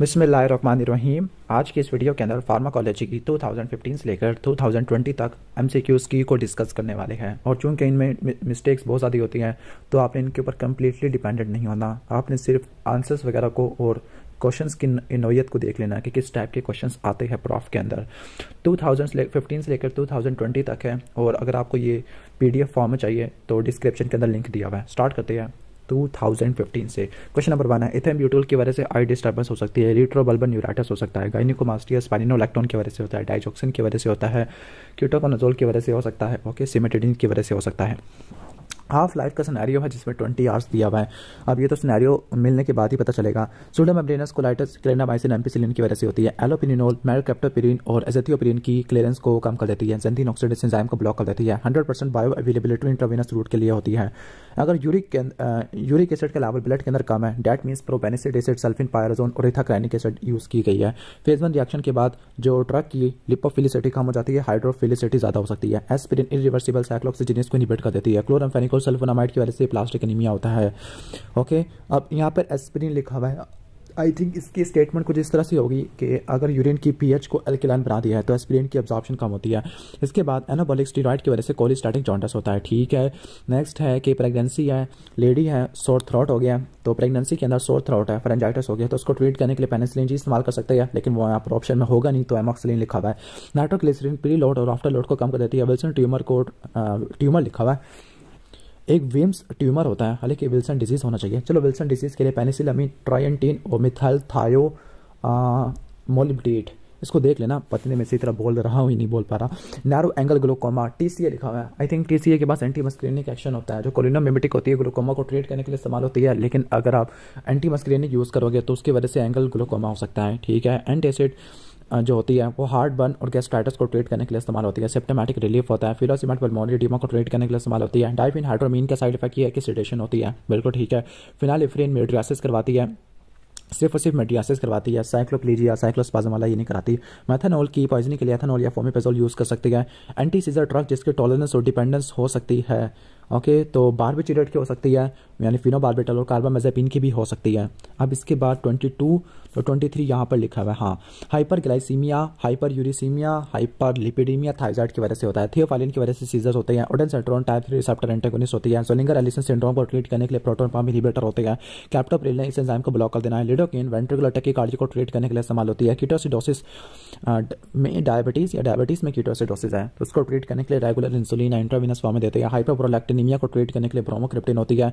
रहीम आज के इस वीडियो के अंदर फार्माकोलॉजी की 2015 से लेकर 2020 तक एम सी की को डिस्कस करने वाले हैं और चूंकि इनमें मिस्टेक्स बहुत ज़्यादा होती हैं तो आपने इनके ऊपर कम्प्लीटली डिपेंडेंट नहीं होना आपने सिर्फ आंसर्स वगैरह को और क्वेश्चंस की नोयत को देख लेना कि किस टाइप के क्वेश्चंस आते हैं प्रॉफ के अंदर 2015 से लेकर 2020 तक है और अगर आपको ये पीडीएफ फॉर्म में चाहिए तो डिस्क्रिप्शन के अंदर लिंक दिया हुआ है स्टार्ट करते हैं 2015 से क्वेश्चन नंबर वन है इथेन ब्यूटोल की वजह से आई डिस्टर्बेंस हो सकती है रिट्रोबल्बन यूराइटस हो सकता है गाइनिकोमास्टिया स्पाइनोलैक्टोन की वजह से होता है डाइजॉक्सिन की वजह से होता है क्यूटोकोनाजोल की वजह से हो सकता है ओके सिमेटेडिन की वजह से हो सकता है हाफ लाइफ का सिनेरियो है जिसमें ट्वेंटी आवर्स दिया हुआ है अब ये तो सिनेरियो मिलने के बाद ही पता चलेगा सोडम एब्रेनस कोलाइटस क्लेनामाइसिन एम्पिसिलिन की वजह से होती है एलोपिनिनोल मेरोकेप्टोपिरिन और एजेथियोपिरिन की क्लियरेंस को कम कर देती है जेंथिन ऑक्सीडेस एंजाइम को ब्लॉक कर देती है hundred percent bioavailability intravenous route के लिए होती है अगर यूरिक यूरिक एसिड के अलावा ब्लड के अंदर कम है that means probenecid acid sulfinpyrazone और इथाक्रैनिक एसिड यूज़ की गई है फेज वन रिएक्शन के बाद जो ड्रग की लिपोफिलिसिटी कम हो जाती है हाइड्रोफिलिसिटी ज़्यादा हो सकती है एस्पिरिन इरिवर्सिबल साइक्लोक्सीजिनिस को इनिबेट कर देती है क्लोरम्फेनिको और सल्फोनामाइड की वजह से प्लास्टिक एनीमिया होता है ओके अब यहाँ पर एस्पिरिन लिखा हुआ है आई थिंक इसकी स्टेटमेंट कुछ इस तरह से होगी कि अगर यूरिन की पीएच को एल्किलाइन बना दिया है तो एस्पिरिन की अब्जॉर्प्शन कम होती है इसके बाद एनाबॉलिक स्टीरॉइड की वजह से कोली स्टार्टिंग जॉन्डस होता है ठीक है नेक्स्ट है कि प्रेगनेंसी है लेडी है सोर थ्रॉट हो गया तो प्रेगनेंसी के अंदर सोर थ्रॉट है फ्रेंजाइटस हो गया तो उसको ट्रीट करने के लिए पेनिसिलिन जी इस्तेमाल कर सकते हैं लेकिन वो यहाँ पर ऑप्शन में होगा नहीं तो एमोक्सिलिन लिखा हुआ है नाइट्रोक्लिसरीन प्री लोड और आफ्टर लोड को कम कर देती है विल्सन ट्यूमर को ट्यूमर लिखा हुआ है एक विम्स ट्यूमर होता है हालांकि विल्सन डिजीज होना चाहिए चलो विल्सन डिजीज के लिए पेनिसिलामिन ट्राइनटीन ओमिथल थायो मोलिबडेट इसको देख लेना पत्नी में इसी तरह बोल रहा हूँ ही नहीं बोल पा रहा नैरो एंगल ग्लोकोमा टी लिखा हुआ है आई थिंक टी के पास एंटी मस्क्रीनिक एक्शन होता है जो कोलिनो मेमेटिक होती है ग्लोकोमा को ट्रीट करने के लिए इस्तेमाल होती है लेकिन अगर आप एंटी मस्क्रीनिक यूज़ करोगे तो उसकी वजह से एंगल ग्लोकोमा हो सकता है ठीक है एंटी एसिड जो होती है वो हार्ट बर्न और गैस्ट्राइटिस को ट्रीट करने के लिए इस्तेमाल होती है सिप्टोमेटिक रिलीफ होता है फिलोसिमेट पल्मोनरी डीमा को ट्रीट करने के लिए इस्तेमाल होती है डाइफिन हाइड्रोमीन का साइड इफेक्ट है कि सीडेशन होती है बिल्कुल ठीक है फिनालिफ्रीन मेड्रियासिस करवाती है सिर्फ और सिर्फ मेडियासिस करवाती है साइक्लोप्लीजिया साइक्लोस्पाजम वाला ये नहीं कराती मैथानॉल की पॉइजनिंग के लिए एथानॉल या फोमिपेजोल यूज़ कर सकती है एंटी सीजर ड्रग जिसके टॉलरेंस और डिपेंडेंस हो सकती है ओके तो बारबेचुरेट की हो सकती है यानी फिनो बारबेटल और कार्बामेजापिन की भी हो सकती है अब इसके बाद 22 तो 23 थ्री यहाँ पर लिखा हुआ है हाँ hyperglycaemia hyperuricaemia hyperlipidaemia thiazide की वजह से होता है थियोफालिन की वजह से सीजर्स होते हैं ondansetron type three receptor antagonist होती है सोलिंगर एलिसन सिंड्रोम को ट्रीट करने के लिए प्रोटोन पम्प इनिबेटर होते हैं कैप्टोप्रिल ने इस एंजाइम को ब्लॉक कर देना है लिडोकिन वेंट्रिकुलर टेकिकार्डी को ट्रीट करने के लिए इस्तेमाल होती है कीटोसिडोसिस में डायबिटीज या डायबिटीज में कीटोसिडोसिस है उसको ट्रीट करने के लिए रेगुलर इंसुलिन इंट्रोविनस फॉर्म में देते हैं हाइपर प्रोलैक्टिन एनीमिया को ट्रीट करने के लिए ब्रोमोक्रिप्टिन होती है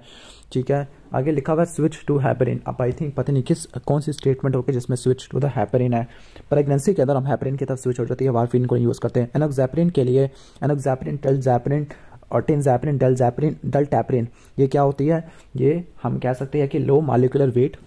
ठीक है आगे लिखा हुआ है स्विच टू हैपरिन अब आई थिंक पता नहीं किस कौन सी स्टेटमेंट होगी जिसमें स्विच टू द हैपरिन है प्रेगनेंसी के अंदर हम हैपरिन की तरफ स्विच हो जाती है वारफिन को यूज़ करते हैं एनोक्जैपरिन के लिए एनोक्जैपरिन टेलजैपरिन और टिनजैपरिन डल टैपरिन ये क्या होती है ये हम कह सकते हैं कि लो मालिकुलर वेट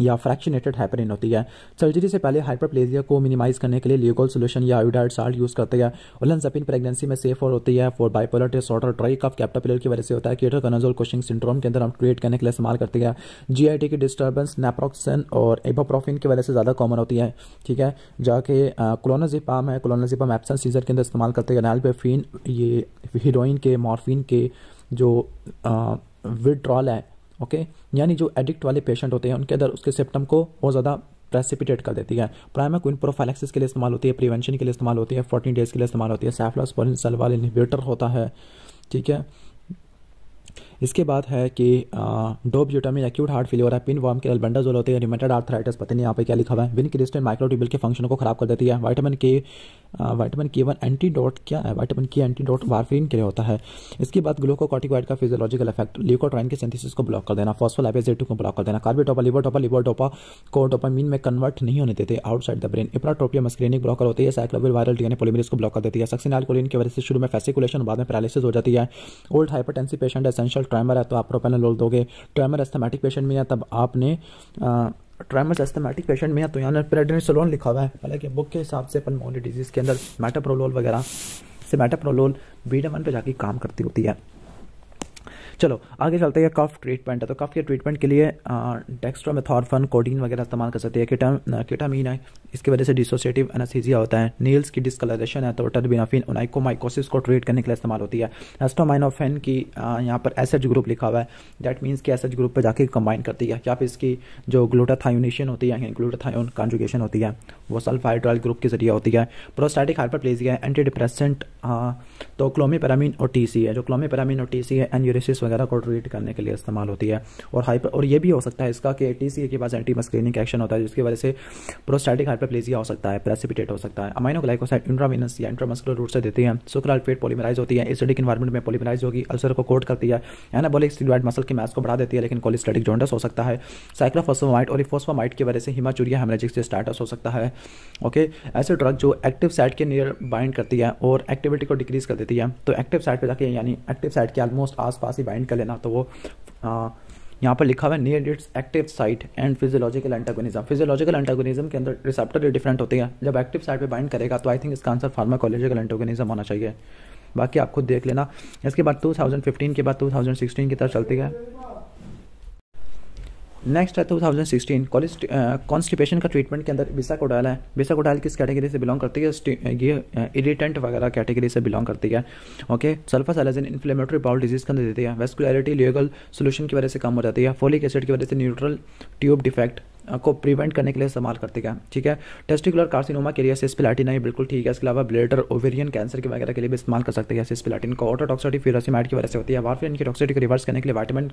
या फ्रैक्शनेटेड हाइपरिन होती है सर्जरी से पहले हाइपरप्लेजिया को मिनिमाइज करने के लिए लियोगोल सोल्यूशन या आयोडाइड साल्ट यूज करते हैं ओलनजपिन प्रेगनेंसी में सेफ और होती है for bipolar disorder try of captopril की वजह से होता है केटर कनाजोल कोशिंग सिंड्रोम के अंदर हम क्रिएट करने के लिए इस्तेमाल करते हैं जीआईटी की डिस्टर्बेंस नेप्रोक्सन और एबोप्रोफिन की वजह से ज़्यादा कॉमन होती है ठीक है जाके क्लोनाजिपाम है क्लोनाजिपाम एप्सन सीजर के अंदर इस्तेमाल करते हैं एनालपेफिन ये हीरोइन के मॉर्फिन के जो विड्रॉल है ओके यानी जो एडिक्ट वाले पेशेंट होते हैं उनके अंदर उसके सिम्टम को और ज़्यादा प्रेसिपिटेट कर देती है प्राइमा क्विन प्रोफाइलेक्सिस के लिए इस्तेमाल होती है प्रिवेंशन के लिए इस्तेमाल होती है फोर्टीन डेज के लिए इस्तेमाल होती है सैफलास्पोरिन सलवाल इन्हीबिटर होता है ठीक है इसके बाद है कि डोब्यूटामिन एक्यूट हार्ट फेलियर है पिन वर्म के एल्बेंडाजोल होते हैं रिमेटेड आर्थराइटिस पता नहीं यहाँ पे क्या लिखा हुआ है विन क्रिस्टन माइक्रोटिबल के फंक्शन को खराब कर देती है वाइटामिन के वाइटामिन के वन एंटीडोट क्या है वाइटामिन के एंटीडोट वारफिन के लिए होता है इसके बाद ग्लूकोकॉटिकॉइड का फिजियोलॉजिकल इफेक्ट ल्यूकोट्राइन के सिंथेसिस को ब्लॉक कर देना फॉस्फोलाइपेज को ब्लॉक कर देना कार्बेटोपा लिबोटोपा लिबोटोपा को डोपामीन में कन्वर्ट नहीं होने देते outside the brain ipratropium muscarinic blocker होती है साइक्लोविल वायरल डीएनए पोलिमरेज को ब्लॉक कर देती है सक्सिनाइल कोलिन की वजह से शुरू में फेसिकुलेशन बाद में पैरालिसिस हो जाती है old hypertensive patient essential tremor है तो आप प्रोपेनलोल दोगे ट्रैमर एस्थेमेटिक पेशेंट में या तब आपने ट्रैमर एस्थेमेटिक पेशेंट में या तो यहाँ प्रेडनेसोलोन लिखा हुआ है हालांकि बुक के हिसाब से पनमोनी डिजीज़ के अंदर मेटाप्रोलोल वगैरह से मेटाप्रोलोल बी वन पर जाके काम करती होती है चलो आगे चलते हैं कफ ट्रीटमेंट है तो कफ के ट्रीटमेंट के लिए डेक्स्ट्रामेथॉर्फन कोडीन वगैरह इस्तेमाल कर सकते हैं किटामीन है इसकी वजह से डिसोसिएटिव एनासीजिया होता है नील्स की डिस्कलरेशन है तो टर्बिनाफिन ओनाइकोमाइकोसिस को ट्रीट करने के लिए इस्तेमाल होती है एस्टोमाइनोफेन की यहाँ पर एस ग्रुप लिखा हुआ है दैट मीन्स कि एस ग्रुप पर जाके कंबाइन करती है या फिर इसकी जो ग्लूटाथायोनेशन होती है ग्लूटाथायोन कॉन्जुगेशन होती है वो सल्फाइड्रॉल ग्रुप के जरिए होती है प्रोस्टैटिक प्लेजिया है एंटी डिप्रेसेंट तो क्लोमीपेरामिन और टी है जो क्लोमीपेरामिन और टी है एनयूरेसिस वगैरह को ट्रीट करने के लिए इस्तेमाल होती है और हाइपर और ये भी हो सकता है इसका कि टी के पास एंटी मस्क्रीनिंग एक्शन होता है जिसकी वजह से प्रोस्टैटिक हाइपरप्लेजिया हो सकता है प्रेसिपिटेट हो सकता है अमाइनो ग्लाइकोसाइड इंट्रामिनस या इंट्रामस्कुलर रूट से देती है सुक्राल सुक्राल्फेट पॉलीमराइज होती है एसिडिक इन्वायरमेंट में पॉलीमराइज होगी अल्सर को कोट करती है एनाबोलिक स्टीरॉइड मसल की मैस को बढ़ा देती है लेकिन कोलिस्टेटिक जॉन्डस हो सकता है साइक्लोफोसोमाइट और इफोसोमाइट की वजह से हिमाचुरिया हेमरेजिक से स्टार्टस हो सकता है ओके ऐसे ड्रग जो एक्टिव साइड के नियर बाइंड करती है और एक्टिविटी को डिक्रीज कर देती है तो एक्टिव साइड पर जाके यानी एक्टिव साइड के ऑलमोस्ट आसपास ही बाइंड कर लेना तो वो हाँ, यहाँ पर लिखा हुआ है near its active site and physiological antagonism physiological antagonism के अंदर रिसेप्टर डिफरेंट होते हैं जब एक्टिव साइट पे बाइंड करेगा तो आई थिंक इसका आंसर फार्माकोलॉजिकल एंटागोनिज्म होना चाहिए बाकी आप खुद देख लेना इसके बाद 2015 के बाद 2016 की तरफ चलते गए नेक्स्ट है two thousand sixteen college constipation का ट्रीटमेंट के अंदर बिसा कोडाल है बिसा कोडाल किस कैटेगरी से बिलोंग करती है uh, ये इरिटेंट uh, वगैरह कैटेगरी से बिलोंग करती है okay sulfasalazine inflammatory bowel disease के अंदर देती है वेस्कुलरिटी लियोगल सोल्यूशन की वजह से कम हो जाती है फोलिक एसिड की वजह से न्यूट्रल ट्यूब डिफेक्ट को प्रिवेंट करने के लिए इस्तेमाल करते हैं ठीक है टेस्टिकुलर कार्सिनोमा के लिए सिस्पिलाटिन है बिल्कुल ठीक है इसके अलावा ब्लेडर ओवेरियन कैंसर के वगैरह के लिए भी इस्तेमाल कर सकते हैं सिस्पिलाटिन को ऑटोटॉक्सिटी फिरोसिमाइट की वजह से होती है वारफिन फिर इनकी टॉक्सिटी को रिवर्स करने के लिए वाइटामिन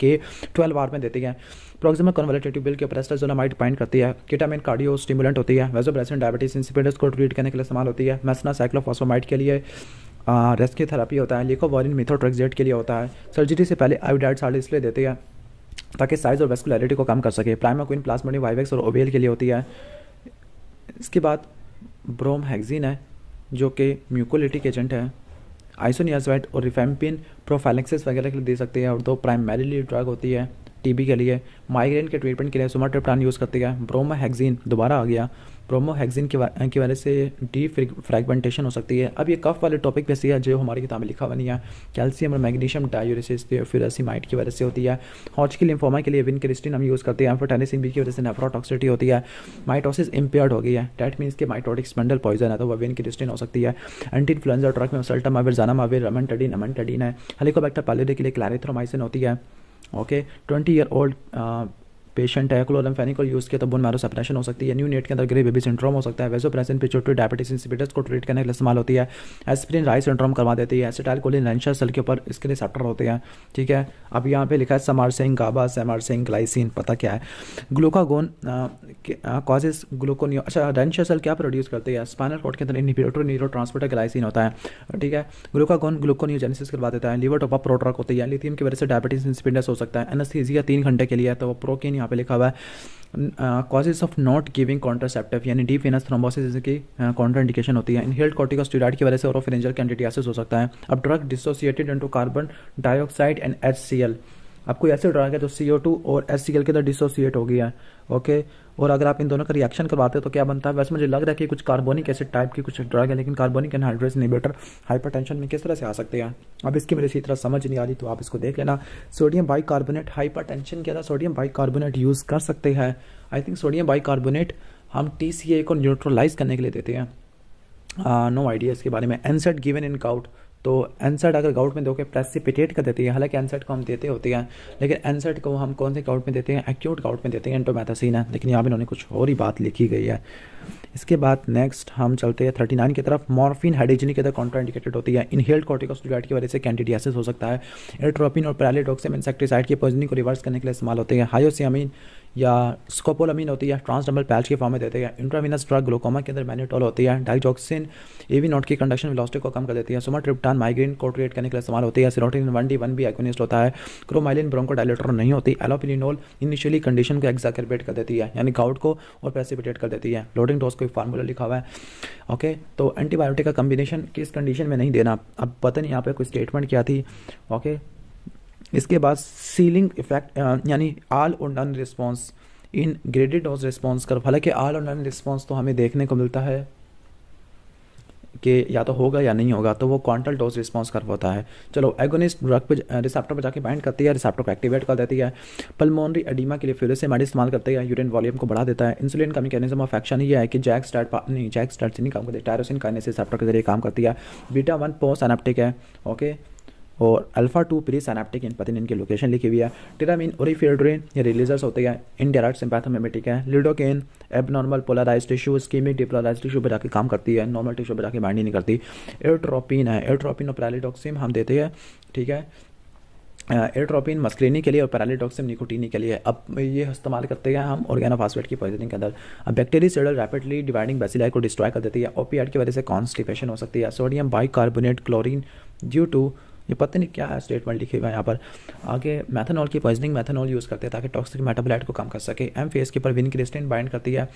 के ट्वेल्व वार में देते हैं प्रोक्सिमल कन्वर्टेटिव बिल के नाइट पॉइंट करती है किटामिन कार्डियो स्टिमुलेंट होती है वेजोब्रेसिन डायबिटीज इंसिपेंडस को ट्रीट करने के लिए इस्तेमाल होती है मैसना साइक्लोफोसोमाइट के लिए रेस्क्यू थेरेपी होता है लिकोवॉरिन मिथोट्रेक्जेट के लिए होता है सर्जरी से पहले आयोडाइड साल्ट इसलिए देते हैं ताकि साइज़ और वेस्कुलरिटी को कम कर सके प्राइमा क्विन प्लाज्मोनी वाइवेक्स और ओबेल के लिए होती है इसके बाद ब्रोम हैगजीन है जो कि म्यूकोलिटिक एजेंट है आइसोनियाजवेट और रिफेम्पिन प्रोफेलेक्सिस वगैरह के लिए दे सकती है और दो प्राइमरीली ड्रग होती है टीबी के लिए माइग्रेन के ट्रीटमेंट के लिए सुमाट्रिप्टान यूज़ करती है ब्रोमा हैगजीन दोबारा आ गया प्रोमोहेक्सिन के, के वजह से डी फ्रेगमेंटेशन हो सकती है अब ये कफ वाले टॉपिक पे से है जो हमारी किताब में लिखा हुआ नहीं है कैल्शियम और मैग्नीशियम डायोरेसिस फिर एसिमाइट की वजह से होती है हॉच की लिम्फोमा के लिए विन क्रिस्टिन हम यूज़ करते हैं एम्फोटेनिसिन बी की वजह से नेफ्रोटॉक्सिटी होती है माइटोसिस इंपेयर्ड हो गई है डैट मीन्स के माइटोटिक स्पंडल पॉइजन है तो वह विन क्रिस्टिन हो सकती है एंटी इन्फ्लुएंजा ड्रग में सल्टम माविर जाना माविर रमनटेडिन अमनटेडिन है हेलिकोबैक्टर पायलोडे के लिए क्लैरिथ्रोमाइसिन होती है okay twenty year old patient है क्लोरमफेनिक और यूज़ किया तो बोन मैरो सेपरेशन हो सकती है न्यू नेट के अंदर ग्रे बेबी सिंड्रोम हो सकता है वैसे वेजोप्रेसिन पिचोटरी डायबिटीज इंसिपिटस को ट्रीट करने के लिए इस्तेमाल होती है एस्प्रिन राइस सिंड्रोम करवा देती है एसिटाइल कोलिन लेंशा सेल के ऊपर इसके लिए सेप्टर होते हैं ठीक है अब यहाँ पे लिखा है समार सिंह गाबा समार सिंह ग्लाइसिन पता क्या है ग्लूकागोन कॉजेज ग्लूकोनियो अच्छा रेंशा सेल क्या प्रोड्यूस करती है स्पाइनल कोड के अंदर इनिपिटोटो न्यूरो ट्रांसपोर्टर ग्लाइसिन होता है ठीक है ग्लूकागोन ग्लूकोनियोजेनेसिस करवा देता है लीवर टोपा प्रोट्रक होती है लिथियम की वजह से डायबिटीज इंसिपिटस हो सकता है एनस्थीजिया तीन घंटे के लिए तो प्रोकिन यहाँ पे लिखा हुआ है causes of not giving contraceptive यानी deep venous thrombosis contraindication होती है इनहेल्ड कॉर्टिकोस्टेरॉइड की वजह से ओरोफेरेंजल कैंडिडियासिस हो सकता है अब drug dissociated into carbon dioxide and H C L आपको ऐसे ड्रग है जो सी ओ टू और एच सी एल के अंदर डिसोसिएट हो गया है ओके और अगर आप इन दोनों का रिएक्शन करवाते हो तो क्या बनता है वैसे मुझे लग रहा है कि कुछ कार्बोनिक एसिड टाइप की कुछ ड्रग है लेकिन कार्बोनिक एनहाइड्रेस इनिबेटर हाइपरटेंशन में किस तरह से आ सकते हैं अब इसकी मेरे इसी तरह समझ नहीं आ रही तो आप इसको देख लेना सोडियम बाई कार्बोनेट हाइपरटेंशन के अंदर सोडियम बाई कार्बोनेट यूज़ कर सकते हैं I think sodium bicarbonate हम टी को न्यूट्रलाइज करने के लिए देते हैं नो uh, आइडिया no इसके बारे में एनसेट गिवन इन काउट तो एनसर्ट अगर गाउट में दोगे प्रेसिपिटेट कर देती है हालांकि एनसर्ट को हम देते होते हैं लेकिन एनसर्ट को हम कौन से गाउट में देते हैं एक्यूट गाउट में देते हैं एंटोमैथासीन है लेकिन यहाँ पर उन्होंने कुछ और ही बात लिखी गई है इसके बाद नेक्स्ट हम चलते हैं थर्टी नाइन की तरफ मॉर्फिन हाइड्रोजनी के कॉन्ट्रा कॉन्ट्राइंडिकेटेड होती है इनहेल्ड कॉर्टिकोस्टेरॉइड की वजह से कैंडिडियासिस हो सकता है एट्रोपिन और पैरालिडोक्सिम इंसेक्टिसाइड की पॉइजनिंग को रिवर्स करने के लिए इस्तेमाल होते हैं हाइयोसियामिन या स्कोपोलामिन होती है ट्रांसडर्मल पैच के फॉर्म में देते हैं इंट्राविनस ड्रग ग्लोकोमा के अंदर मैनिटोल होती है डाइजॉक्सिन ए वी नॉट की कंडक्शन वेलोसिटी को कम कर देती है सुमा ट्रिप्टान माइग्रेन को ट्रीट करने के लिए इस्तेमाल होती है सिरोटिन वन डी वन भी एक्विनिस्ट होता है क्रोमाइलिन ब्रोंको डायलेटर नहीं होती एलोपिनिनोल इनिशियली कंडीशन को एग्जाकरबेट कर देती है यानी गाउट को और प्रेसिपिटेट कर देती है लोडिंग डोज को फार्मूला लिखा हुआ है ओके तो एंटीबायोटिक का कम्बिनेशन किस कंडीशन में नहीं देना अब पता नहीं यहाँ पर कोई स्टेटमेंट क्या थी ओके इसके बाद सीलिंग इफेक्ट यानी आल और none response in graded dose response कर हालांकि आल और नन रिस्पॉन्स तो हमें देखने को मिलता है कि या तो होगा या नहीं होगा तो वो क्वांटल डोज रिस्पॉन्स कर होता है चलो एगोनिस्ट ड्रग पे रिसेप्टर पर जाके बाइंड करती है रिसेप्टर को एक्टिवेट कर देती है पल्मोनरी एडिमा के लिए माइड इस्तेमाल करते हैं यूरिन वॉल्यूम को बढ़ा देता है इंसुलिन का मैकेनिज्म ऑफ एक्शन ये है कि जैक स्टार्ट नहीं जैक स्टार्ट से नहीं काम करती टायरोसिन काइनेस रिसेप्टर के जरिए काम करती है बीटा वन पोस्ट एनाप्टिक है ओके और अल्फा टू प्री सैनाप्टिक इनपथिन इनकी लोकेशन लिखी हुई है टिरामिन ओरिफिल्ड्रिन ये रिलीजर्स होते हैं इनडायरेक्ट सिंपैथोमेमेटिक है lidocaine abnormal polarise tissue ischaemic depolarise tissue बजा के काम करती है नॉर्मल टिश्यू बजा के बाइंड नहीं करती एयरट्रोपिन है एयरट्रोपिन और पैरालीडोक्सिम हम देते हैं ठीक है एयरट्रोपिन मस्क्रीनी के लिए और पैरालीडोक्सिम निकोटीनी के लिए अब ये इस्तेमाल करते हैं हम ऑर्गेनोफास्फेट की पॉइजनिंग के अंदर अब bactericidal rapidly dividing bacilli को डिस्ट्रॉय कर देती है ओपीआर की वजह से कॉन्स्टिपेशन हो सकती है sodium bi chlorine due to ये पता नहीं क्या स्टेटमेंट लिखे हुआ है यहाँ पर आगे मैथनॉल की पॉइजनिंग मैथनॉल यूज़ करते हैं ताकि टॉक्सिक मेटाबोलाइट को कम कर सके एम फेस के ऊपर विन क्रिस्टिन बाइंड करती है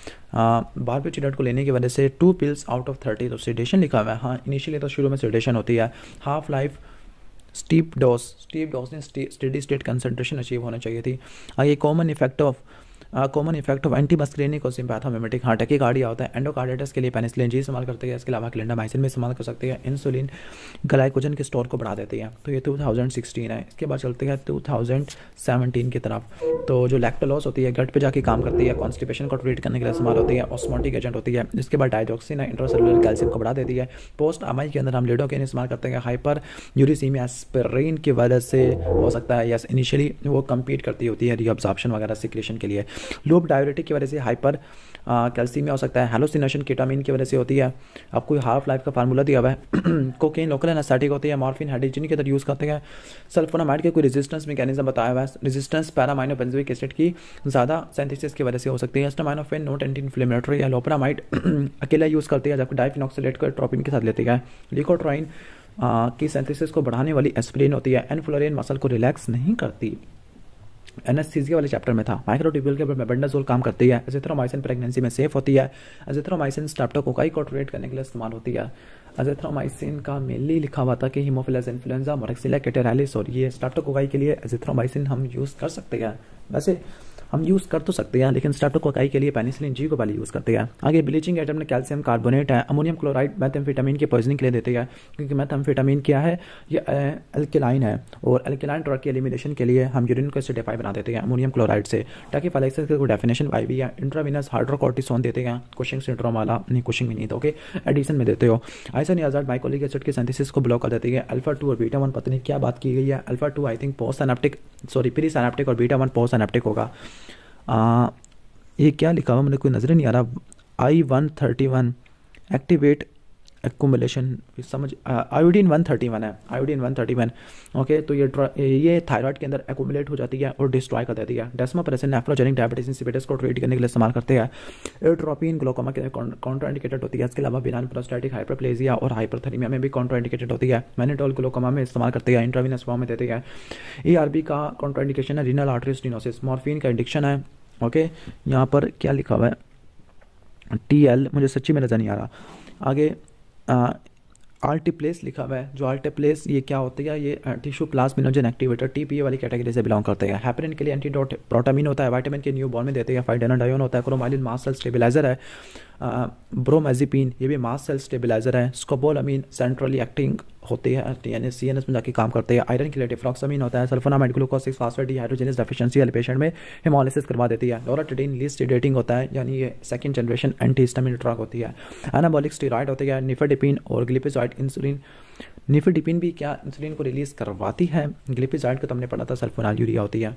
चिडेट को लेने की वजह से two pills out of thirty तो सीडेशन लिखा हुआ है हाँ इनिशियली तो शुरू में सीडेशन होती है half life steep dose steep dose ने स्टेडी स्टेट कंसनट्रेशन अचीव होना चाहिए थी आगे common effect of common effect of antimuscarinic और सिम्पैथोमेमेटिक हार्ट अटैक कार्डिया होता है एंडोकार्डाइटिस के लिए पेनिसिलिन जी इस्तेमाल करते हैं इसके अलावा क्लिंडामाइसिन भी इस्तेमाल कर सकते हैं इंसुलिन ग्लाइकोजन के स्टोर को बढ़ा देती है तो ये 2016 है इसके बाद चलते हैं 2017 की तरफ तो जो लैक्टोलॉस होती है गट पर जाके काम करती है कॉन्स्टिपेशन को ट्रीट करने के लिए इस्तेमाल होती है ऑस्मोटिक एजेंट होती है इसके बाद डाइजॉक्सिन है इंट्रासेलुलर कैल्शियम को बढ़ा देती है पोस्ट अमाई के अंदर हम लेडो इस्तेमाल करते हैं हाइपर यूरिसीमिया एस्परिन की वजह से हो सकता है यस इनिशियली वो कम्पीट करती होती है रीऑब्जॉर्प्शन वगैरह सिक्रेशन के लिए लोब डायबिटिक की वजह से हाइपर कैल्सीमिया हो सकता है हेलोसिनेशन कीटामिन की वजह से होती है आपको हाफ लाइफ का फार्मूला दिया हुआ है कोकेन लोकल एनास्थेटिक होती है मॉर्फिन हाइड्रोजन के अंदर यूज़ करते हैं सल्फोनामाइड के कोई रेजिस्टेंस मैकेनिज्म बताया हुआ है रेजिस्टेंस पैरामाइनोपेंजुविक एसिड की ज़्यादा सेंथिसिस की वजह से हो सकती है एस्टामाइनोफेन नोट एंटी इन्फ्लेमेटरी या लोपरामाइड अकेला यूज़ करती है जबकि डाइफिनॉक्सलेट का ट्रॉपिन के साथ लेती है लिकोट्राइन की सेंथिसिस को बढ़ाने वाली एस्प्रिन होती है एनफ्लोरिन मसल को रिलैक्स नहीं करती एनस्थीजिया वाले चैप्टर में था माइक्रो ट्यूबल के मेबेंडाजोल काम करती है एजिथ्रोमाइसिन प्रेगनेंसी में सेफ होती है एजिथ्रोमाइसिन स्ट्रेप्टोकोकाई को ट्रीट करने के लिए इस्तेमाल होती है एजिथ्रोमाइसिन का मेनली लिखा हुआ था कि हिमोफिलस इन्फ्लुएंजा मोरक्सिला केटेरालिस और ये स्ट्रेप्टोकोकाई के लिए एजिथ्रोमाइसिन हम यूज़ कर सकते हैं वैसे हम यूज़ कर तो सकते हैं लेकिन स्टार्टोकोकाई के लिए पेनिसिलिन जी को पहले यूज़ करते हैं आगे ब्लीचिंग एटम ने कैल्शियम कार्बोनेट है अमोनियम क्लोराइड मैथमफिटामिन की पॉइजनिंग के लिए देते हैं क्योंकि मैथमफिटामिन क्या है ये अल्किलाइन है और अल्किलाइन ड्रग के एलिमिनेशन के लिए हम यूरिन को सिडेफाई बना देते हैं अमोनियम क्लोराइड से ताकि फलेक्सिस को डेफिनेशन वाई भी है इंट्रावीनस हाइड्रोकोटिसोन देते हैं कुशिंग सिंड्रोम वाला नहीं कुशिंग भी नहीं ओके तो एडिशन में देते हो आजाद माइकोलिक एसिड के सेंथिस को ब्लॉक कर देते हैं अल्फा टू और बीटा वन पत्नी क्या बात की गई है alpha two I think postsynaptic sorry presynaptic और बीटा वन पोस्ट एनाप्टिक होगा आ, ये क्या लिखा हुआ मुझे कोई नज़र नहीं आ रहा I one thirty one activate accumulation समझ आयोडीन वन थर्टी वन है iodine one thirty one okay तो ये ये थायराइड के अंदर एकोमुलेट हो जाती है और डिस्ट्रॉय कर देती है desmopressin nephrogenic diabetes insipidus को ट्रीट करने के लिए इस्तेमाल करते हैं एट्रोपिन ग्लोकोमा के काउंटर इंडिकेटेड होती है इसके अलावा बिनान प्रोस्टैटिक हाइपरप्लेजिया और हाइपरथेरेमिया में भी काउंटर इंडिकेटेड होती है मैनेटोल ग्लोकोमा में इस्तेमाल करते हैं इंट्रावीनस फॉर्म में देते हैं ई का काउंटर इंडिकेशन है रीनल आर्टरी स्टीनोसिस मॉर्फिन का इंडिक्शन है ओके यहाँ पर क्या लिखा हुआ है टी एल मुझे सच्ची में नज़र नहीं आ रहा आगे आ, आल्टी प्लेस लिखा हुआ है जो आल्टी प्लेस ये क्या होती है ये टिश्यू प्लाज्मिनोजन एक्टिवेटर टीपीए वाली कैटेगरी से बिलोंग करते हैं हैपरिन के लिए एंटीडोट प्रोटामिन होता है वाइटामिन के न्यू बॉर्न में देते हैं फाइडेनाडायोन होता है क्रोमालिन मास्टल स्टेबिलाइजर है ब्रोमेजिपिन ये भी मास सेल स्टेबलाइजर है स्कोबोलामीन सेंट्रली एक्टिंग होती है यानी सी एन एस में जाके काम करते हैं आयरन के लिए डिफ्लॉक्सामीन होता है sulfonamide glucose six phosphate dehydrogenase deficiency वाले पेशेंट में हिमोलिसिस करवा देती है लोराटिडिन लिस्ट डेटिंग होता है यानी ये सेकंड जनरेशन एंटी ड्रग होती है एनाबॉलिक स्टीराइड होती है निफेडिपिन और ग्लिपिजॉइड इंसुलिन निफिडिपिन भी क्या इंसुलिन को रिलीज़ करवाती है ग्लिपिजाइड को तो हमने पढ़ा था सल्फोनाल यूरिया होती है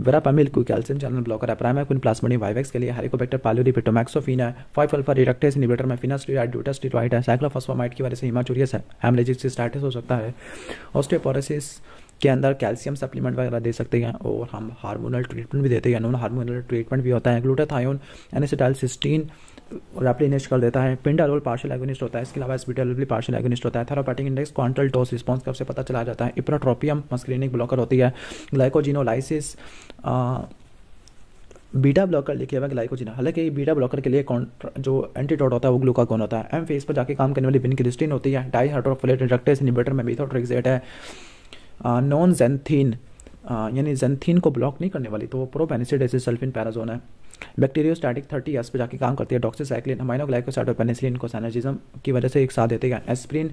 वेरापामिल को कैल्शियम चैनल ब्लॉकर कुन प्लास्मोडियम वाइवेक्स के लिए हेलिकोबैक्टर पालोरी पिटोमैक्सोफिन है फाइव अल्फा रिडक्टेस इनिबिटर में फिनास्टीराइड ड्यूटास्टीराइड है साइक्लोफॉस्फोमाइड की वजह से हिमाचुरियस है हेमलेजिक स्टार्टिस हो सकता है ऑस्टियोपोरोसिस के अंदर कैल्शियम सप्लीमेंट वगैरह दे सकते हैं और हम हार्मोनल ट्रीटमेंट भी देते हैं नॉन हार्मोनल ट्रीटमेंट भी होता है ग्लूटाथायोन एनेसिटाइल सिस्टीन रैपली रैप्लिनेस्ट कर देता है पिंडा रोल पार्शल एगोनिस्ट होता है इसके अलावा भी पार्शल एगोनिस्ट होता है therapeutic index control dose response कब से पता चला जाता है इप्राट्रोपियम मस्क्रीनिक ब्लॉकर होती है ग्लाइकोजिनोलाइसिस बीटा ब्लॉकर लिखे हुए ग्लाइकोजिना हालांकि बीटा ब्लॉकर के लिए जो एंटीटोड होता है वो ग्लूकागोन होता है एम फेस पर जाके काम करने वाली बिन क्रिस्टिन होती है डाई हाइड्रोफोलेट इंडक्टेस इनिबेटर में बीथोट्रिक्सेट है नॉन जेंथीन यानी जेंथीन को ब्लॉक नहीं करने वाली तो वो प्रोपेनिसिड एसिसल्फिन पैराजोन है बैक्टीरियो स्टैटिक थर्टी एस पे जाकर काम करती है डॉक्सीसाइक्लिन अमाइनो और पेनिसिलिन को सैनर्जिजम की वजह से एक साथ देती है एस्प्रिन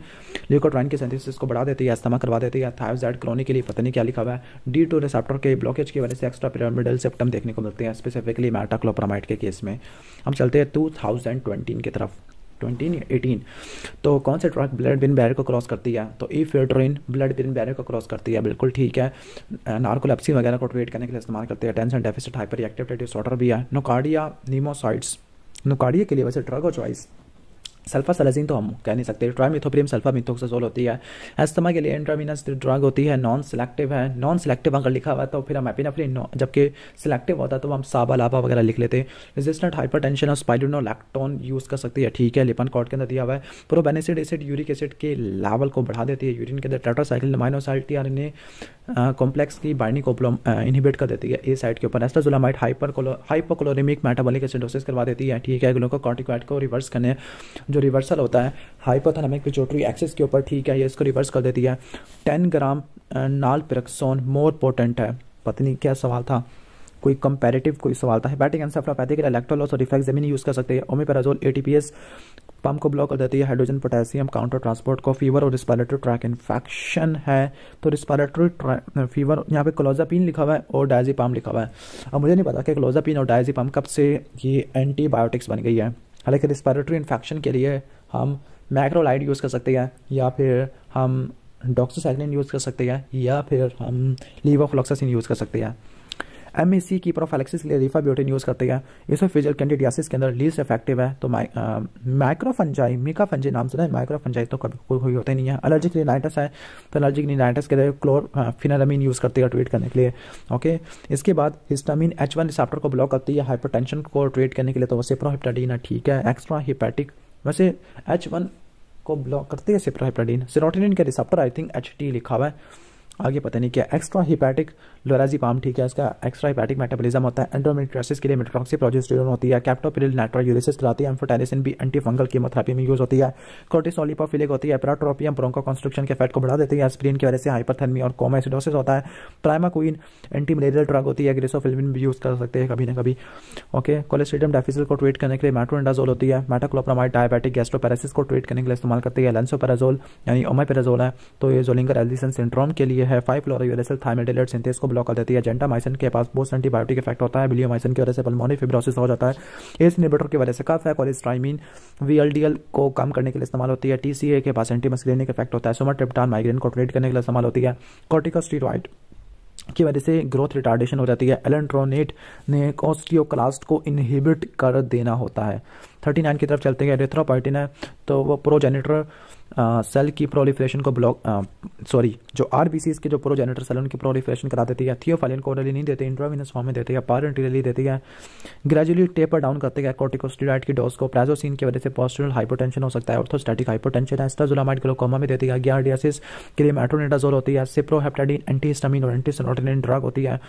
ल्यूकोट्राइन की सेंथिस को बढ़ा देती है अस्थमा करवा देती है थायजाइड क्रोनिक के लिए पता नहीं क्या लिखा हुआ है डी टू रिसेप्टर के ब्लॉकेज की वजह से एक्स्ट्रा पिरामिडल सिम्टम देखने को मिलते हैं स्पेसिफिकली मैटाक्लोप्रामाइड के केस में हम चलते हैं टू थाउजेंड ट्वेंटीन की तरफ एटीन तो कौन सा ट्रक ब्लड बिन बैरियर को क्रॉस करती है तो ephedrine blood brain barrier को क्रॉस करती है बिल्कुल ठीक है नार्कोलेप्सी वगैरह को ट्रीट करने के लिए इस्तेमाल करती है tension deficit hyperactive disorder भी है नोकार्डिया नीमोसाइड्स नोकार्डिया के लिए वैसे ड्रग और चॉइस सल्फा सलाजिन तो हम कह नहीं सकते ट्राइमिथोप्रियम सल्फा मिथोक्साजोल होती है अस्थमा के लिए एंट्रामिनस ड्रग होती है नॉन सिलेक्टिव है नॉन सिलेक्टिव अगर लिखा हुआ है तो फिर हम एपिनाफ्रिन जबकि सिलेक्टिव होता तो हम साबा लाभा वगैरह लिख लेते रेजिस्टेंट हाइपर टेंशन और स्पाइडोनोलैक्टोन यूज़ कर सकती है ठीक है लिपन कॉर्ड के अंदर दिया हुआ है प्रोबेनेसिड एसिड यूरिक एसिड के लेवल को बढ़ा देती है यूरिन के अंदर tetracycline minocycline R N complex की बाइंडिंग को इनहिबिट कर देती है ए साइड के ऊपर acetazolamide hyper hypochloraemic metabolic acidosis करवा देती है ठीक है ग्लूकोकॉर्टिकॉइड को रिवर्स करने जो जो रिवर्सल होता है हाइपोथैलेमिक पिचोटरी एक्सिस के ऊपर ठीक है ये इसको रिवर्स कर देती है टेन ग्राम नाल पिरक्सोन मोर पोटेंट है पत्नी क्या सवाल था कोई कंपेरेटिव कोई सवाल था हेपेटिक एंसेफ्लोपैथी के लिए इलेक्ट्रोलॉस और रिफ्लेक्स जमीन यूज़ कर सकते हैं ओमेपेराजोल एटीपीएस पम्प को ब्लॉक कर देती है हाइड्रोजन पोटेशियम काउंटर ट्रांसपोर्ट को फीवर और रिस्पायरेटरी ट्रैक इन्फेक्शन है तो रिस्पायरेटरी फीवर यहाँ पे क्लोजापिन लिखा हुआ है और डायजीपाम लिखा हुआ है अब मुझे नहीं पता कि क्लोजापिन और डायजीपाम कब से ये एंटीबायोटिक्स बन गई है हालांकि रिस्पायरेटरी इन्फेक्शन के लिए हम मैक्रोलाइट यूज़ कर सकते हैं या फिर हम डॉक्सोसाइक्लिन यूज़ कर सकते हैं या फिर हम लीवाफ्लॉक्सासिन यूज़ कर सकते हैं एम की प्रोफेलेक्सिस के लिए रिफाब्यूटिन यूज करते हैं इसोफिजल कैंडिडियासिस के अंदर लीज इफेक्टिव है तो माइक्रोफंजाई मीका फंजाई नाम सुना है माइक्रोफंजाई तो कभी कोई कोई होते नहीं है एलर्जिक रिनाइटस है तो एलर्जिक रिनाइटस के लिए क्लोर फिनारामीन यूज करते हैं ट्रीट करने के लिए ओके इसके बाद हिस्टामिन एच वन रिसेप्टर को ब्लॉक करती है हाइपरटेंशन को ट्रीट करने के लिए तो वैसे प्रोहिप्टाडीन ठीक है एक्स्ट्रा हिपैटिक वैसे एच वन को ब्लॉक करती है सिप्रोहिप्टाडीन सिरोटिनिन के receptor I think H T लिखा हुआ है आगे पता नहीं क्या एक्स्ट्रा हिपैटिक लोराजी पाम ठीक है इसका एक्स्ट्रा हिपैटिक मेटाबॉलिज्म होता है एंड्रोमेट्रोसिस के लिए मेट्रोक्सी प्रोजेस्टेरोन होती है कैप्टोपिरिल नेट्रो यूरिसिस कराती है एम्फोटेरिसिन भी एंटीफंगल कीमोथेरेपी में यूज होती है कोर्टिसोलिपोफिलिक होती है एपराट्रोपियम ब्रोंको कंस्ट्रक्शन के फैट को बढ़ा देती है एस्प्रीन की वजह से हाइपरथर्मी और कोमाइसिडोसिस होता है प्राइमाकोइन एंटी मलेरियल ड्रग होती है ग्रेसोफिल्मिन भी यूज कर सकते हैं कभी ना कभी ओके कोलेस्ट्रीडियम डेफिसिट को ट्रीट करने के लिए मेट्रोडाजोल होती है मेटाक्लोप्रामाइड डायबिटिक गैस्ट्रोपैरासिस को ट्रीट करने के लिए इस्तेमाल करती है लेंसोपेराजोल यानी ओमापेराजोल है तो ये जोलिंगर एल्डिसन सिंड्रोम के लिए है फाइव फ्लोरोयूरेसिल थाइमेडेलेट सिंथेस को ब्लॉक कर देती है जेंटामाइसिन के पास बहुत एंटीबायोटिक इफेक्ट होता है बिलियोमाइसिन की वजह से पलमोनी फिब्रोसिस हो जाता है इस इनिबिटर की वजह से कफ है कोलिस्ट्राइमिन वीएलडीएल को कम करने के लिए इस्तेमाल होती है टीसीए के पास एंटीमस्क्रीनिक इफेक्ट होता है सोमाट्रिप्टान माइग्रेन को ट्रीट करने के लिए इस्तेमाल होती है कॉर्टिकोस्टीरॉइड की वजह से ग्रोथ रिटार्डेशन हो जाती है एलेंट्रोनेट ने ऑस्टियोक्लास्ट को इनहिबिट कर देना होता है थर्टी नाइन की तरफ चलते हैं एरिथ्रोपाइटिन है तो वो प्रोजेनेटर सेल की प्रोलिफ्रेशन को ब्लॉक सॉरी जो आर के जो प्रोजेनेटर सेल उनकी प्रोलिफ्रेशन करा देती है थियोफाइलिन को ओरली नहीं देते इंट्रोविनस फॉर्म में देते हैं पारेंटली देती है ग्रेजुअली टेपर डाउन करते हैं कॉर्टिकोस्टीराइड की डोज को प्राजोसिन की वजह से पॉस्टरल हाइपोटेंशन हो सकता है ऑर्थोस्टैटिक हाइपरटेंशन एस्टाजुलामाइड ग्लोकोमा में देती है गियारडियासिस के लिए मेट्रोनेटाजोल होती है सिप्रोहेप्टाडीन एंटीहिस्टामिन और एंटीसनोटिन ड्रग होती है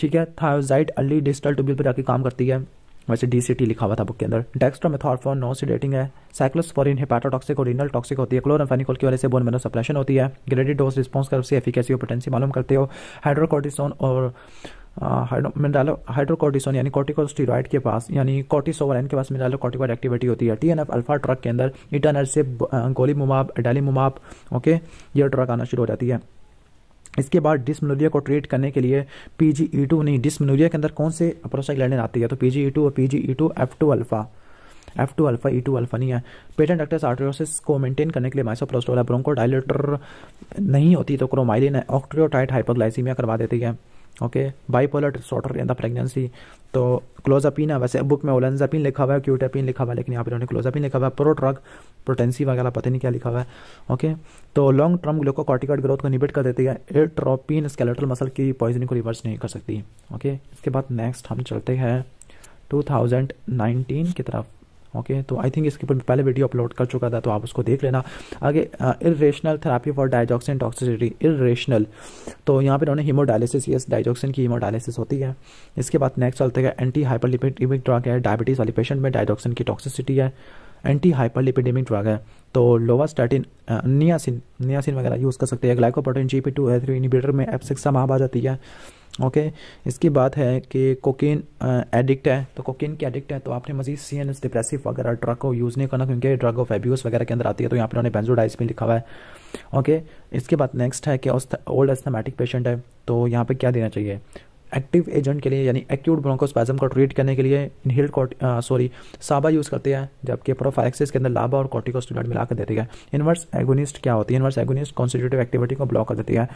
ठीक है थायोजाइट अर्ली डिस्टल ट्यूब्यूल पर जाकर काम करती है वैसे डी सी टी लिखा हुआ था बुक के अंदर डेक्स्ट्रोमेथॉर्फोन नॉन सीडेटिंग है साइक्लोस्फोरिन हेपाटोटॉक्सिक और रिनल टॉक्सिक होती है क्लोरफेनिकोल की वजह से बोन मेनो सप्रेशन होती है ग्रेडिड डोज रिस्पॉन्स कर उसकी एफिकेसी और पोटेंसी मालूम करते हो हाइड्रोकोर्टिसोन और मिनरालो हाइड्रोकोर्टिसोन यानी कॉर्टिकोस्टीरॉइड के पास यानी कॉर्टिसोवरन के पास मिनरालो कॉर्टिकॉइड एक्टिविटी होती है T N F alpha drug के अंदर इटानर से गोली मुमाप डेली मुमाप ओके ये ड्रग आना शुरू हो जाती है इसके बाद डिसमनोरिया को ट्रीट करने के लिए पीजी ई टू नहीं डिसमनोरिया के अंदर कौन से प्रोसाइग्लैंडिन आती है तो पी जी ई टू और P G E two F two alpha F two alpha E two alpha नहीं है पेटेंट डक्टस आर्ट्रोसिस को मेंटेन करने के लिए माइसोप्रोस्टोला ब्रोंको डायलेटर नहीं होती तो क्रोमाइलिन है ऑक्ट्रियोटाइट हाइपोग्लाइसीमिया करवा देती है okay bipolar disorder in the pregnancy तो क्लोजापिन है वैसे बुक में ओलेंजापिन लिखा हुआ है क्यूटापिन लिखा हुआ है लेकिन यहाँ पर उन्होंने क्लोजापिन लिखा हुआ है प्रोट्रग प्रोटेंसी वगैरह पता नहीं क्या लिखा हुआ है ओके तो लॉन्ग टर्म ग्लूकोकॉर्टिकॉइड ग्रोथ को निबिट कर देती है एट्रोपिन स्केलेटल मसल की पॉइजनिंग को रिवर्स नहीं कर सकती ओके इसके बाद नेक्स्ट हम चलते हैं नाइनटीन की तरफ ओके तो आई थिंक इसके ऊपर पहले वीडियो अपलोड कर चुका था तो आप उसको देख लेना आगे irrational therapy for digoxin toxicity irrational तो यहाँ पर उन्होंने हीमोडायलिसिस यस डाइजॉक्सिन की हीमोडायलिसिस होती है इसके बाद नेक्स्ट चलते हैं एंटी हाइपरलिपिडमिक ड्रग है डायबिटीज़ वाले पेशेंट में डाइजॉक्सिन की टॉक्सिसिटी है एंटी हाइपरलिपिडेमिक ड्रग है तो लोवास्टाटिन नियासिन नियासिन वगैरह यूज़ कर सकते हैं glycoprotein G P two A three inhibitor में एपसिक्सा माहब आ जाती है ओके इसकी बात है कि कोकीन एडिक्ट uh, है तो कोकीन की एडिक्ट है तो आपने मजीद सी एन एस डिप्रेसिव वगैरह ड्रग को यूज़ नहीं करना क्योंकि ड्रग ऑफ एब्यूज़ वगैरह के अंदर आती है तो यहाँ पर उन्होंने बेंजोडाइज में लिखा हुआ है ओके इसके बाद नेक्स्ट है कि ओल्ड एस्थमेटिक पेशेंट है तो यहाँ पर क्या देना चाहिए एक्टिव एजेंट के लिए यानी एक्यूट ब्रोंकोस्पैज्म को ट्रीट करने के लिए inhaled sorry uh, SABA use करते हैं जबकि प्रोफाइलेक्सिस के अंदर लाबा और कॉर्टिकोस्टेरॉइड मिलाकर देती है इनवर्स एगोनिस्ट क्या होती है इनवर्स एगोनिस्ट कॉन्स्टिट्यूटिव एक्टिविटी को ब्लॉक कर देती है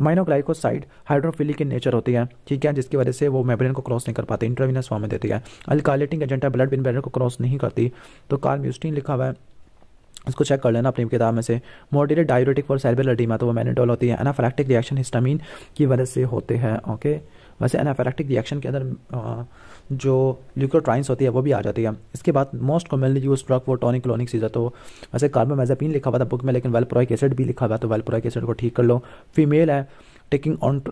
माइनोग्लाइकोसाइड हाइड्रोफिलिक इन नेचर होती है ठीक है जिसकी वजह से वो मेम्ब्रेन को क्रॉस नहीं कर पाते इंट्राविनस फॉर्म में देती है अल्कालेटिंग एजेंट है ब्लड बिन बैरियर को क्रॉस नहीं करती तो कार्म्यूस्टीन लिखा हुआ है इसको चेक कर लेना अपनी किताब में से moderate diuretic for cerebral oedema तो वो मैनेटोल होती है एनाफिलैक्टिक रिएक्शन हिस्टामिन की वजह से होते हैं ओके वैसे एनाफेलेक्टिक रिएक्शन के अंदर जो ल्यूक्रोट्राइंस होती है वो भी आ जाती है इसके बाद मोस्ट कॉमनली यूज ड्रग वो टॉनिक क्लोनिक चीज़ तो वैसे कार्बोमेजापिन लिखा हुआ था बुक में लेकिन वेलप्रोइक एसिड भी लिखा हुआ तो वेलप्रोइक एसिड को ठीक कर लो फीमेल है taking on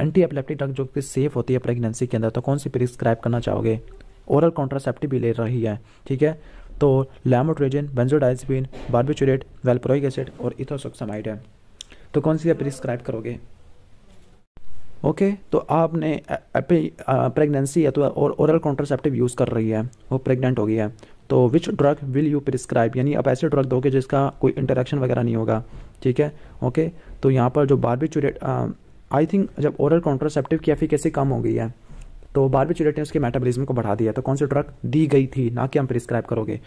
anti epileptic drug जो कि सेफ होती है प्रेगनेंसी के अंदर तो कौन सी प्रिस्क्राइब करना चाहोगे ओरल कॉन्ट्रासेप्टिव भी ले रही है ठीक है तो लैमोट्रेजिन बेंजोडाइजपिन बार्बिचुरेट वेलप्रोइक एसिड और इथोसोक्सामाइड है तो कौन सी आप प्रिस्क्राइब करोगे ओके तो आपने प्रेगनेंसी या तो और ओरल कॉन्ट्रासेप्टिव यूज़ कर रही है वो प्रेग्नेंट हो गई है तो which drug will you prescribe यानी आप ऐसे ड्रग दोगे जिसका कोई इंटरेक्शन वगैरह नहीं होगा ठीक है ओके तो यहाँ पर जो बारबिचुरेट आई थिंक जब ओरल कॉन्ट्रासेप्टिव की एफिकेसी कम हो गई है तो बारबिचुरेट ने उसके मेटाबॉलिज्म को बढ़ा दिया तो कौन सी ड्रग दी गई थी ना कि हम प्रिस्क्राइब करोगे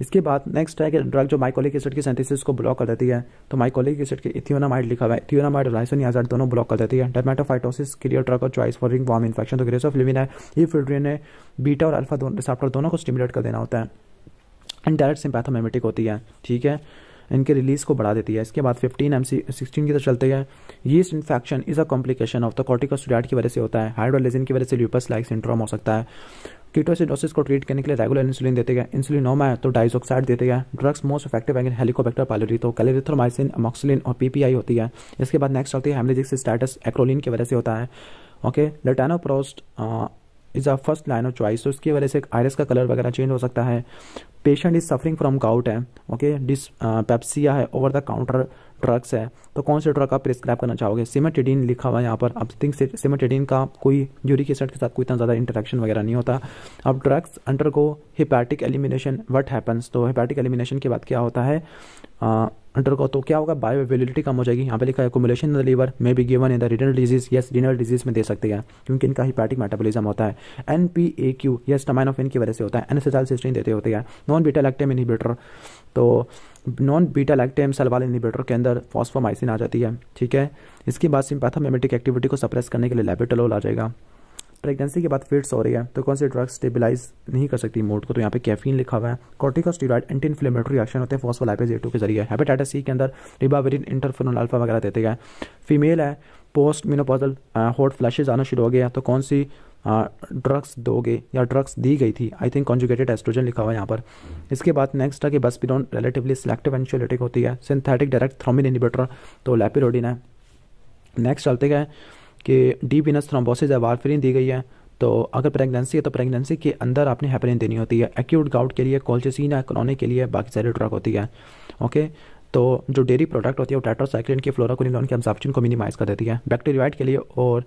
इसके बाद नेक्स्ट है कि ड्रग जो माइकोलिक एसिड की सिंथेसिस को ब्लॉक कर देती है तो माइकोलिक एसिड की इथियोनामाइड लिखा हुआ है इथियोनामाइड और लाइसोनियाजाइड दोनों ब्लॉक कर देती है डेमेटोफाइटोसिस क्लियर ड्रग और choice for ringworm infection तो ग्रेस ऑफ लिविन है ये फिल्ड्रीन है बीटा और अल्फा दोनों रिसाप्टर दोनों को स्टिमुलेट कर देना होता है एंड डायरेक्ट सिंपैथोमेमेटिक होती है ठीक है इनके रिलीज को बढ़ा देती है इसके बाद फिफ्टीन एम सी सिक्सटीन की तरफ चलते हैं yeast infection is a complication of the corticosteroid की वजह से होता है हाइड्रोलिजिन की वजह से ल्यूपस लाइक सिंड्रोम हो सकता है कीटोसिडोसिस को ट्रीट करने के लिए रेगुलर इंसुलिन देते गए इंसुलिनोमा है तो डाइजोक्साइड देते गए ड्रग्स मोस्ट इफेक्टिव है हेलीकॉप्टर पायलोरी तो कैलेथ्रोमाइसिन अमोक्सिलिन और पीपीआई होती है इसके बाद नेक्स्ट होती है हेमलेजिक स्टेटस एक्रोलिन की वजह से होता है okay latanoprost is a first line of choice तो इसकी वजह से आयरस का कलर वगैरह चेंज हो सकता है patient is suffering from gout है ओके डिस पेप्सिया है ओवर द काउंटर ड्रग्स है तो कौन से ड्रग आप प्रिस्क्राइब करना चाहोगे सिमेटेडिन लिखा हुआ है यहाँ पर अब थिंक सिमेटेडिन का कोई यूरिक एसिड के साथ कोई इतना ज़्यादा इंटरेक्शन वगैरह नहीं होता अब drugs undergo hepatic elimination what happens तो हिपैटिक एलिमिनेशन के बाद क्या होता है uh, अंडर को तो क्या होगा बायो कम हो जाएगी यहाँ पे लिखा है accumulation the liver may be given in the renal disease yes renal disease में दे सकते हैं क्योंकि इनका हिपैटिक मेटाबॉलिज्म होता है N P A Q yes acetaminophen की वजह से होता है एनएसएल सिस्टम देते होते हैं नॉन बीटा लैक्टेम इनहिबिटर तो नॉन बीटा लैक्टेम सलवाल इनहिबिटर के अंदर फॉस्फोमाइसिन आ जाती है ठीक है इसके बाद सिंपैथोमेमेटिक एक्टिविटी को सप्रेस करने के लिए लेबिटोलोल आ जाएगा प्रेगनेंसी के बाद फिट्स हो रही है तो कौन सी ड्रग्स स्टेबिलाइज नहीं कर सकती मोड को तो यहाँ पे कैफीन लिखा हुआ है कॉर्टिकोस्टीरॉइड एंटी इन्फ्लेमेटरी एक्शन होते हैं फॉस्फोलाइपेज एटू के जरिए हेपेटाइटिस सी के अंदर रिबावरिन इंटरफेनोल अल्फा वगैरह देते गए फीमेल है पोस्ट मीनोपॉजल हॉट फ्लैशेज आना शुरू हो गया तो कौन सी ड्रग्स uh, दोगे या ड्रग्स दी गई थी आई थिंक कॉन्जुगेटेड एस्ट्रोजन लिखा हुआ है यहाँ पर इसके बाद नेक्स्ट है कि पिरोन रिलेटिवली सिलेक्टिव एंशियोलिटिक होती है सिंथेटिक डायरेक्ट थ्रोमिन इनिबिटर तो लैपिरोडिन है नेक्स्ट चलते गए कि डी विनस थ्रोम्बोसिस या वारफेरिन दी गई है तो अगर प्रेगनेंसी है तो प्रेगनेंसी के अंदर आपने हेपरिन देनी होती है एक्यूट गाउट के लिए कोल्चेसिन या क्रोनिक के लिए बाकी सारी ड्रग होती है ओके तो जो डेयरी प्रोडक्ट होती है वो टेट्रोसाइक्लिन की फ्लोराकोनिलोन के एब्जॉर्प्शन को मिनिमाइज़ कर देती है बैक्टीरियाइड के लिए और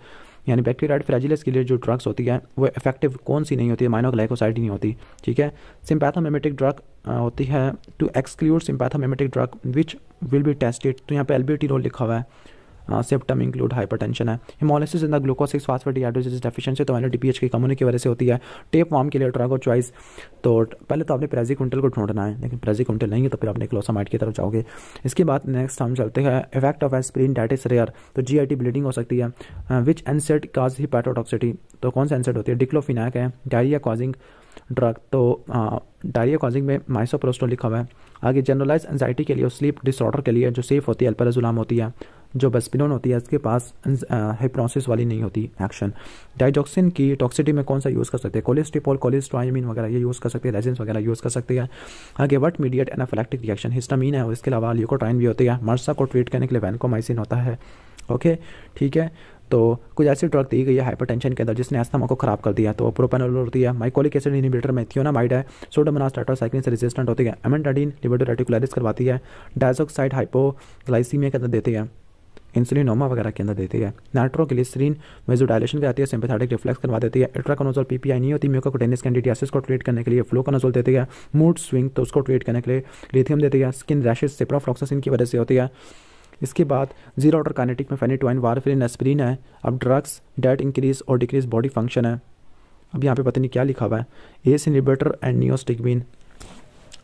यानी बैक्टीरियाइड फ्रेजिलस के लिए जो ड्रग्स होती है वो इफेक्टिव कौन सी नहीं होती है माइनोग्लाइकोसाइड नहीं होती ठीक है सिम्पैथामेमेटिक ड्रग होती है to exclude sympathomimetic drug which will be tested तो यहाँ पर एल लिखा हुआ है सिम्टम इंक्लूड हाइपर टेंशन है haemolysis in the glucose six phosphate dehydrogenase deficiency तो मैंने डी की कमी की वजह से होती है टेप वाम के लिए ट्रागो चॉइस तो पहले तो आपने प्रेजी कुंटल को ढूंढना है लेकिन प्रेजी कुंटल नहीं है तो फिर आपने क्लोसामाइट की तरफ जाओगे इसके बाद नेक्स्ट हम चलते हैं effect of aspirin that is rare तो जी ब्लीडिंग हो सकती है विच एनसेट काज हिपैटोटॉक्सिटी तो कौन सा एनसेट होती है डिक्लोफिनाक है डायरिया कॉजिंग ड्रग तो डायरिया कॉजिंग में माइसोप्रोस्टो लिखा हुआ है आगे जनरलाइज एनजाइटी के लिए और स्लीप डिसऑर्डर के लिए जो सेफ होती है अल्पराजुलाम होती है जो बस्पिनोन होती है इसके पास हाइप्रोसिस अं, वाली नहीं होती एक्शन डाइजॉक्सिन की टॉक्सिटी में कौन सा यूज़ कर सकते हैं कोलेस्ट्रिपॉल कोलेस्ट्राइमिन वगैरह ये यूज़ कर सकते हैं रेजेंस वगैरह यूज़ कर सकते हैं आगे what mediate anaphylactic reaction histamine है और इसके अलावा ल्यूकोटाइन भी होती है मर्सा को ट्रीट करने के लिए वैनकोमाइसिन होता है ओके ठीक है तो कुछ ऐसी ड्रग दी गई है हाइपरटेंशन के अंदर जिसने अस्थमा को खराब कर दिया तो प्रोपेनोल होती है माइकोलिक एसिड इनिबिटर में थियोनामाइड है सोडोमोनास टेट्रासाइक्लिन से रेजिस्टेंट होती है एमेंटाडीन लिबोडो रेटिकुलरिस करवाती है डायजोक्साइड हाइपोग्लाइसीमिया के अंदर देती है इंसुलिनोमा वगैरह के अंदर देती है नाइट्रो के लिए सीरीन मेजोडाइलेशन कराती है सिंपथेटिक रिफ्लेक्स करवा देती है एट्राकोनोजोल पीपीआई नहीं होती म्यूकोकोटेनिस कैंडिडियासिस को ट्रीट करने के लिए फ्लो फ्लोकोनोजोल देती है मूड स्विंग तो उसको ट्रीट करने के लिए लिथियम देती है स्किन रैशेज सिप्राफ्लॉक्सिन की वजह से होती है इसके बाद जीरो ऑर्डर कानेटिक में फेनिटोइन वारफेरिन एस्प्रीन है अब ड्रग्स डेट इंक्रीज और डिक्रीज बॉडी फंक्शन है अब यहाँ पे पता नहीं क्या लिखा हुआ है एस इनिबेटर एंड नियोस्टिकबिन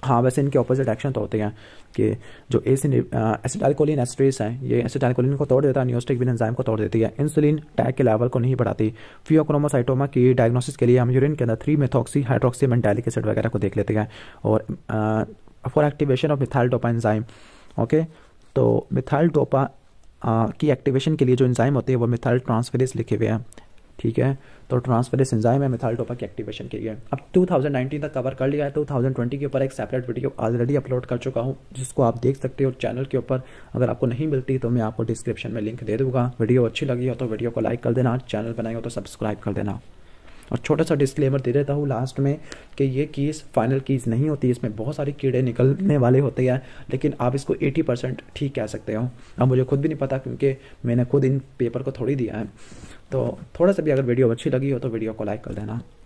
हाँ वैसे इनके ऑपोजिट एक्शन तो होते हैं कि जो एस एसिटाइलकोलिन एस्ट्रेस है ये एसिटाइलकोलिन को तोड़ देता है न्यूस्टिक बिन एंजाइम को तोड़ देती है इंसुलिन टैग के लेवल को नहीं बढ़ाती फियोक्रोमोसाइटोमा की डायग्नोसिस के लिए हम यूरिन के अंदर three methoxy hydroxy mandelic acid वगैरह को देख लेते हैं और for activation of methyl dopa enzyme okay तो मिथाइल डोपा uh, की एक्टिवेशन के लिए जो एंजाइम होते हैं वो मिथाइल ट्रांसफेरिस लिखे हुए हैं ठीक है तो ट्रांसफरेस एंजाइम है मिथाइल टोपा के एक्टिवेशन के लिए अब 2019 तक कवर कर लिया है 2020 के ऊपर एक सेपरेट वीडियो ऑलरेडी अपलोड कर चुका हूँ जिसको आप देख सकते हो चैनल के ऊपर अगर आपको नहीं मिलती तो मैं आपको डिस्क्रिप्शन में लिंक दे दूंगा वीडियो अच्छी लगी हो तो वीडियो को लाइक कर देना चैनल बनाए हो तो सब्सक्राइब कर देना और छोटा सा डिस्क्लेमर दे देता हूँ लास्ट में कि ये कीज़ फाइनल कीज़ नहीं होती इसमें बहुत सारे कीड़े निकलने वाले होते हैं लेकिन आप इसको 80 परसेंट ठीक कह सकते हो अब मुझे खुद भी नहीं पता क्योंकि मैंने खुद इन पेपर को थोड़ी दिया है तो थोड़ा सा भी अगर वीडियो अच्छी लगी हो तो वीडियो को लाइक कर देना